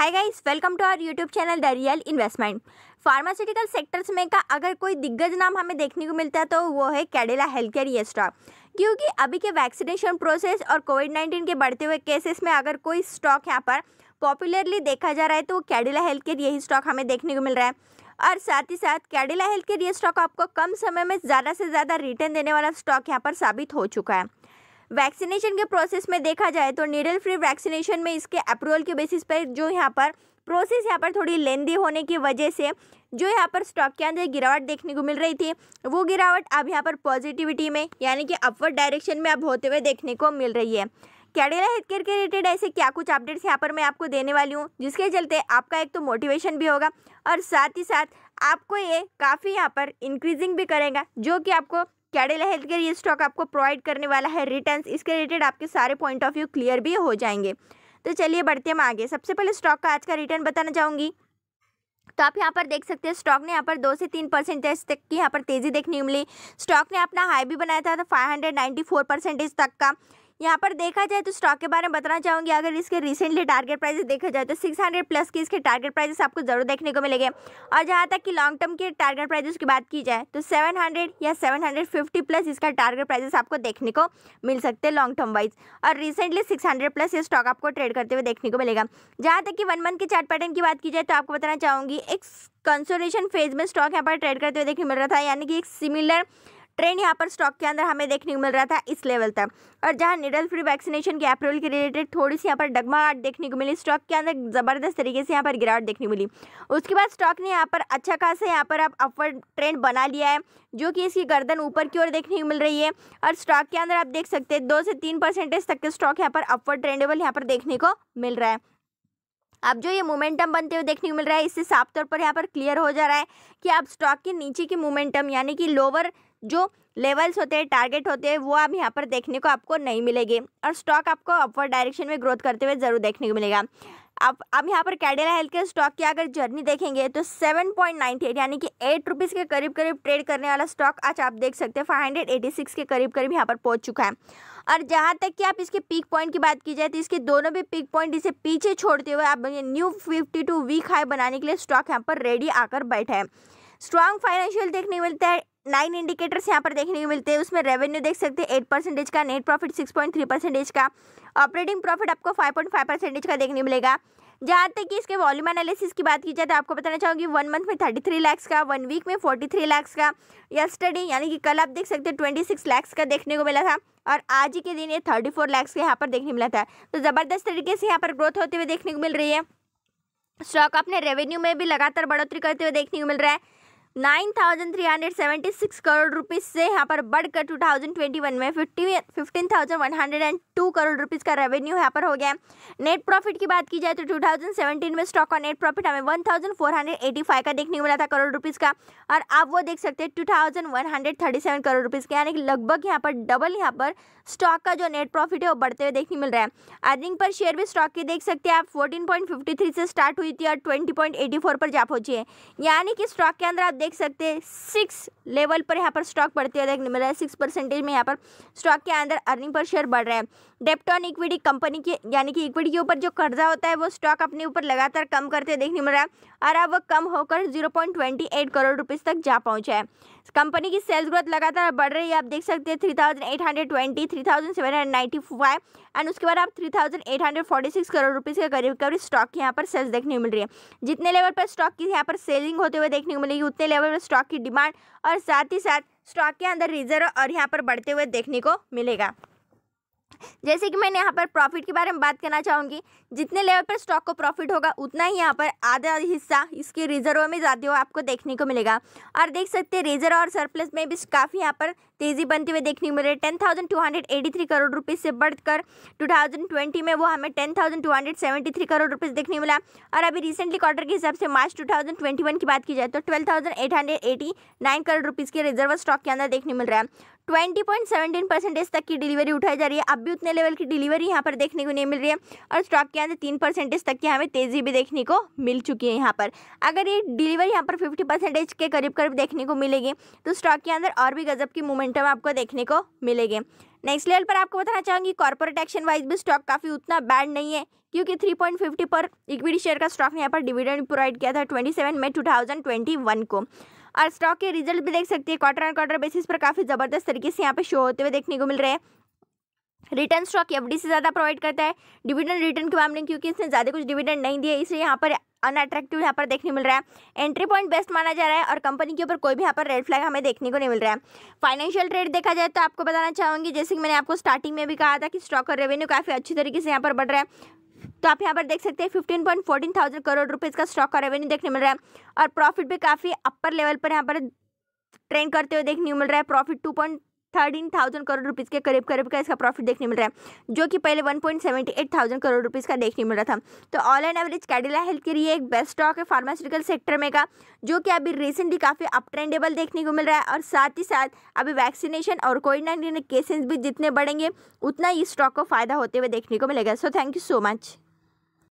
hi guys welcome to our YouTube channel the real investment pharmaceutical sectors में का अगर कोई दिग्गज नाम हमें देखने को मिलता है तो वो है कैडिला हेल्थ केयर ये स्टॉक क्योंकि अभी के वैक्सीनेशन प्रोसेस और कोविड नाइन्टीन के बढ़ते हुए केसेस में अगर कोई स्टॉक यहाँ पर पॉपुलरली देखा जा रहा है तो वो कैडिला हेल्थ केयर यही स्टॉक हमें देखने को मिल रहा है और साथ ही साथ कैडिला हेल्थ केयर ये स्टॉक आपको कम समय में ज़्यादा से ज़्यादा रिटर्न देने वाला स्टॉक यहाँ पर साबित हो चुका है वैक्सीनेशन के प्रोसेस में देखा जाए तो नीडल फ्री वैक्सीनेशन में इसके अप्रूवल के बेसिस पर जो यहाँ पर प्रोसेस यहाँ पर थोड़ी लेंदी होने की वजह से जो यहाँ पर स्टॉक के अंदर गिरावट देखने को मिल रही थी वो गिरावट अब यहाँ पर पॉजिटिविटी में यानी कि अपवर्ड डायरेक्शन में अब होते हुए देखने को मिल रही है कैडिला हेल्थ केयर के रिलेटेड ऐसे क्या कुछ अपडेट्स यहाँ पर मैं आपको देने वाली हूँ जिसके चलते आपका एक तो मोटिवेशन भी होगा और साथ ही साथ आपको ये काफ़ी यहाँ पर इंक्रीजिंग भी करेगा जो कि आपको कैडेला हेल्थ केयर ये स्टॉक आपको प्रोवाइड करने वाला है रिटर्न्स इसके रिलेटेड आपके सारे पॉइंट ऑफ व्यू क्लियर भी हो जाएंगे तो चलिए बढ़ते हम आगे सबसे पहले स्टॉक का आज का रिटर्न बताना चाहूँगी तो आप यहाँ पर देख सकते हैं स्टॉक ने यहाँ पर दो से तीन परसेंटेज तक की यहाँ पर तेज़ी देखने को मिली स्टॉक ने अपना हाई भी बनाया था तो five hundred ninety four percentage तक का यहाँ पर देखा जाए तो स्टॉक के बारे में बताना चाहूँगी अगर इसके रिसेंटली टारगेट प्राइसेस देखा जाए तो 600 प्लस की इसके टारगेट प्राइसेस आपको जरूर देखने को मिलेंगे और जहाँ तक कि लॉन्ग टर्म के टारगेट प्राइसेस की बात की जाए तो 700 या 750 प्लस इसका टारगेट प्राइसेस आपको देखने को मिल सकते हैं लॉन्ग टर्म वाइज और रिसेंटली सिक्स प्लस ये स्टॉक आपको ट्रेड करते हुए देखने को मिलेगा जहाँ तक कि वन मंथ के चार्ट पैटर्न की बात की जाए तो आपको बताना चाहूँगी एक कंसोलेशन फेज में स्टॉक यहाँ पर ट्रेड करते हुए देखने मिल रहा था यानी कि एक सिमिलर ट्रेंड यहाँ पर स्टॉक के अंदर हमें देखने को मिल रहा था इस लेवल तक और जहाँ निडल फ्री वैक्सीनेशन के अप्रूवल के रिलेटेड थोड़ी सी यहाँ पर डगमगाट देखने को मिली स्टॉक के अंदर ज़बरदस्त तरीके से यहाँ पर गिरावट देखने को मिली उसके बाद स्टॉक ने यहाँ पर अच्छा खासा यहाँ पर आप अपवर्ड ट्रेंड बना लिया है जो कि इसकी गर्दन ऊपर की ओर देखने को मिल रही है और स्टॉक के अंदर आप देख सकते हैं दो से तीन परसेंटेज तक के स्टॉक यहाँ पर अपवर्ड ट्रेंडेबल यहाँ पर देखने को मिल रहा है अब जो ये मोमेंटम बनते हुए देखने को मिल रहा है इससे साफ तौर पर यहाँ पर क्लियर हो जा रहा है कि आप स्टॉक के नीचे की मोमेंटम यानी कि लोअर जो लेवल्स होते हैं टारगेट होते हैं वो आप यहाँ पर देखने को आपको नहीं मिलेंगे और स्टॉक आपको अपवर्ड डायरेक्शन में ग्रोथ करते हुए ज़रूर देखने को मिलेगा अब अब यहाँ पर कैडेला हेल्थ केयर स्टॉक की अगर जर्नी देखेंगे तो सेवन पॉइंट नाइन्टी एट यानी कि एट रुपीज़ के करीब करीब ट्रेड करने वाला स्टॉक आज आप देख सकते हैं फाइव हंड्रेड एटी सिक्स के करीब करीब यहाँ पर पहुँच चुका है और जहाँ तक कि आप इसके पीक पॉइंट की बात की जाए तो इसके दोनों भी पीक पॉइंट इसे पीछे छोड़ते हुए आप new fifty two week high बनाने के लिए स्टॉक यहाँ पर रेडी आकर बैठा है स्ट्रांग फाइनेंशियल देखने को मिलता है नाइन इंडिकेटर्स यहाँ पर देखने को मिलते हैं उसमें रेवेन्यू देख सकते हैं एट परसेंटेज का net profit six point three percentage का ऑपरेटिंग प्रॉफिट आपको फाइव पॉइंट फाइव परसेंटेज का देखने मिलेगा जहाँ तक कि इसके वॉल्यूम एनालिसिस की बात की जाए तो आपको बताना चाहूँगी वन मंथ में थर्टी थ्री लैक्स का वन वीक में फोर्टी थ्री लैक्स का यस्टरडे यानी कि कल आप देख सकते हैं ट्वेंटी सिक्स लैक्स का देखने को मिला था और आज ही के दिन ये थर्टी फोर लैक्स का यहाँ पर देखने मिला था तो ज़बरदस्त तरीके से यहाँ पर ग्रोथ होते हुए देखने को मिल रही है स्टॉक अपने रेवेन्यू में भी लगातार बढ़ोतरी करते हुए देखने को मिल रहा है 9,376 करोड़ रुपीस से यहाँ पर बढ़कर 2021 में 50 15,102 करोड़ रुपीस का रेवेन्यू यहाँ पर हो गया नेट प्रॉफिट की बात की जाए तो 2017 में स्टॉक का नेट प्रॉफिट हमें 1,485 का देखने को मिला था करोड़ रुपीस का और आप वो देख सकते हैं 2,137 करोड़ रुपीस का यानी कि लगभग यहाँ पर डबल यहाँ पर स्टॉक का जो नेट प्रॉफिट है वो बढ़ते हुए देखने मिल रहा है अर्निंग पर शेयर भी स्टॉक की देख सकते हैं आप फोर्टीन से स्टार्ट हुई थी और ट्वेंटी पर जा पहुंची है यानी कि स्टॉक के अंदर आप देख देख सकते हैं सिक्स लेवल पर यहाँ पर स्टॉक बढ़ते हुए देखने मिल रहा है सिक्स परसेंटेज में यहाँ पर स्टॉक के अंदर अर्निंग पर शेयर बढ़ रहे हैं डेप्टॉन इक्विटी कंपनी के यानी कि इक्विटी के ऊपर जो कर्जा होता है वो स्टॉक अपने ऊपर लगातार कम करते देखने मिल रहा है और अब वह कम होकर जीरो करोड़ रुपीज़ तक जा पहुँचा है कंपनी की सेल्स ग्रोथ लगातार बढ़ रही है आप देख सकते हैं three thousand eight hundred twenty three thousand seven hundred ninety five and उसके बाद आप three thousand eight hundred forty six crore rupees के करीब करीब स्टॉक यहाँ पर सेल्स देखने को मिल रही है जितने लेवल पर स्टॉक की यहाँ पर सेलिंग होते हुए देखने को मिलेगी उतने लेवल पर स्टॉक की डिमांड और साथ ही साथ स्टॉक के अंदर रिजर्व और यहाँ पर बढ़ते हुए देखने को मिलेगा जैसे कि मैंने यहाँ पर प्रॉफिट के बारे में बात करना चाहूँगी जितने लेवल पर स्टॉक को प्रॉफिट होगा उतना ही यहाँ पर आधा हिस्सा इसके रिजर्व में जाते हुए आपको देखने को मिलेगा और देख सकते हैं रिजर्व और सरप्लस में भी काफ़ी यहाँ पर तेज़ी बनती हुई देखने को मिल रही है ten thousand two hundred eighty three crore rupees से बढ़कर टू थाउजेंड ट्वेंटी में वो हमें ten two hundred seventy three crore rupees देखने को मिला और अभी रिसेंटली क्वार्टर के हिसाब से March two thousand twenty one की बात की जाए तो twelve thousand eight hundred eighty nine crore rupees के रिजर्व स्टॉक के अंदर देखने मिल रहा है ट्वेंटी पॉइंट सेवेंटीन परसेंटेज तक की डिलीवरी उठाई जा रही है अब भी उतने लेवल की डिलीवरी यहाँ पर देखने को नहीं मिल रही है और स्टॉक के अंदर तीन परसेंटेज तक की हमें तेज़ी भी देखने को मिल चुकी है यहाँ पर अगर ये डिलीवरी यहाँ पर फिफ्टी परसेंटेज के करीब करीब देखने को मिलेगी तो स्टॉक के अंदर और भी गजब की मोमेंटम आपको देखने को मिलेगी नेक्स्ट लेवल पर आपको बताना चाहूँगी कॉर्पोरेट एक्शन वाइज भी स्टॉक काफ़ी उतना बैड नहीं है क्योंकि 3.50 पर इक्विटी शेयर का स्टॉक ने यहाँ पर डिविडेंड प्रोवाइड किया था 27 मई 2021 को और स्टॉक के रिजल्ट भी देख सकती है क्वार्टर एंड क्वार्टर बेसिस पर काफ़ी ज़बरदस्त तरीके से यहाँ पे शो होते हुए देखने को मिल रहे हैं रिटर्न स्टॉक एफ से ज़्यादा प्रोवाइड करता है डिविडेंड रिटर्न के मामले में क्योंकि इसने ज़्यादा कुछ डिविडेंड नहीं दिए इसलिए यहाँ पर अनअट्रैक्टिव यहाँ पर देखने मिल रहा है एंट्री पॉइंट बेस्ट माना जा रहा है और कंपनी के ऊपर कोई भी यहाँ पर रेड फ्लैग हमें देखने को नहीं मिल रहा है फाइनेंशियल ट्रेड देखा जाए तो आपको बताना चाहूँगी जैसे कि मैंने आपको स्टार्टिंग में भी कहा था कि स्टॉक और रेवेन्यू काफ़ी अच्छी तरीके से यहाँ पर बढ़ रहा है तो आप यहाँ पर देख सकते हैं fifteen point fourteen thousand crore rupees का स्टॉक का रेवेन्यू देखने मिल रहा है और प्रॉफिट भी काफ़ी अपर लेवल पर यहाँ पर ट्रेंड करते हुए देखने मिल रहा है profit two point thirteen thousand crore rupees के करीब करीब का इसका प्रॉफिट देखने मिल रहा है जो कि पहले one point seventy eight thousand crore rupees का देखने मिल रहा था तो all and average Cadila health के लिए एक बेस्ट स्टॉक है फार्मास्यूटिकल सेक्टर में का जो कि अभी रिसेंटली काफ़ी अप ट्रेंडेबल देखने को मिल रहा है और साथ ही साथ अभी वैक्सीनेशन और कोविड नाइन्टीन केसेज भी जितने बढ़ेंगे उतना ही स्टॉक को फ़ायदा होते हुए देखने को मिलेगा so thank you so much